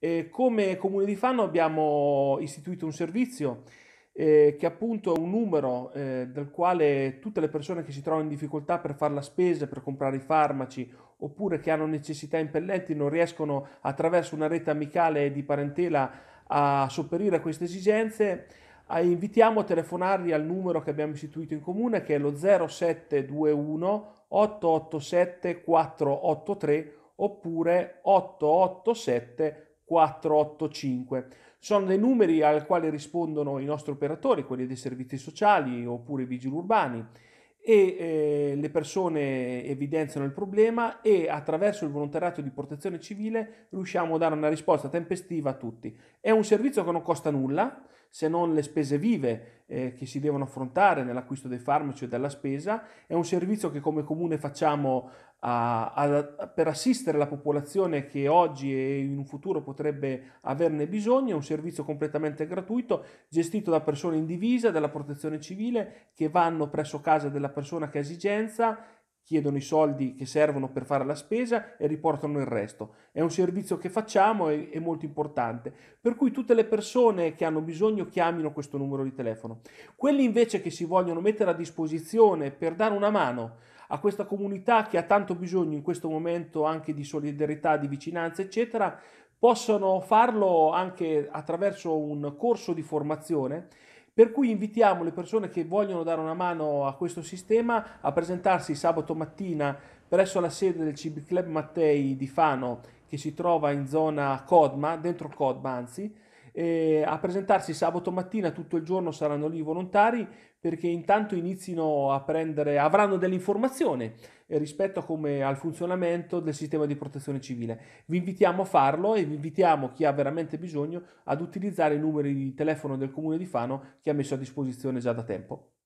E eh, come Comune di Fanno abbiamo istituito un servizio eh, che appunto è un numero eh, dal quale tutte le persone che si trovano in difficoltà per fare la spesa, per comprare i farmaci oppure che hanno necessità impellenti non riescono attraverso una rete amicale di parentela a sopperire a queste esigenze, eh, invitiamo a telefonarli al numero che abbiamo istituito in comune che è lo 0721 887 483 oppure 887 483 485. Sono dei numeri al quale rispondono i nostri operatori, quelli dei servizi sociali oppure i vigili urbani e eh, le persone evidenziano il problema e attraverso il volontariato di protezione civile riusciamo a dare una risposta tempestiva a tutti. È un servizio che non costa nulla, se non le spese vive eh, che si devono affrontare nell'acquisto dei farmaci e della spesa. È un servizio che come comune facciamo a, a, per assistere la popolazione che oggi e in un futuro potrebbe averne bisogno, è un servizio completamente gratuito gestito da persone in divisa della protezione civile che vanno presso casa della persona che ha esigenza chiedono i soldi che servono per fare la spesa e riportano il resto. È un servizio che facciamo e è molto importante. Per cui tutte le persone che hanno bisogno chiamino questo numero di telefono. Quelli invece che si vogliono mettere a disposizione per dare una mano a questa comunità che ha tanto bisogno in questo momento anche di solidarietà, di vicinanza, eccetera, possono farlo anche attraverso un corso di formazione per cui invitiamo le persone che vogliono dare una mano a questo sistema a presentarsi sabato mattina presso la sede del CB Club Mattei di Fano che si trova in zona Codma, dentro Codma anzi, eh, a presentarsi sabato mattina, tutto il giorno saranno lì i volontari perché intanto inizino a prendere, avranno dell'informazione eh, rispetto come, al funzionamento del sistema di protezione civile. Vi invitiamo a farlo e vi invitiamo chi ha veramente bisogno ad utilizzare i numeri di telefono del comune di Fano che ha messo a disposizione già da tempo.